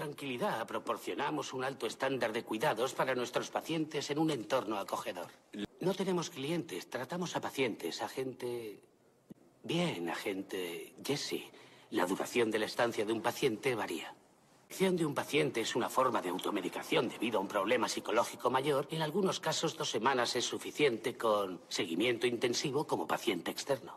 tranquilidad proporcionamos un alto estándar de cuidados para nuestros pacientes en un entorno acogedor. No tenemos clientes, tratamos a pacientes, a gente... Bien, agente Jesse. La duración de la estancia de un paciente varía. La acción de un paciente es una forma de automedicación debido a un problema psicológico mayor. y En algunos casos, dos semanas es suficiente con seguimiento intensivo como paciente externo.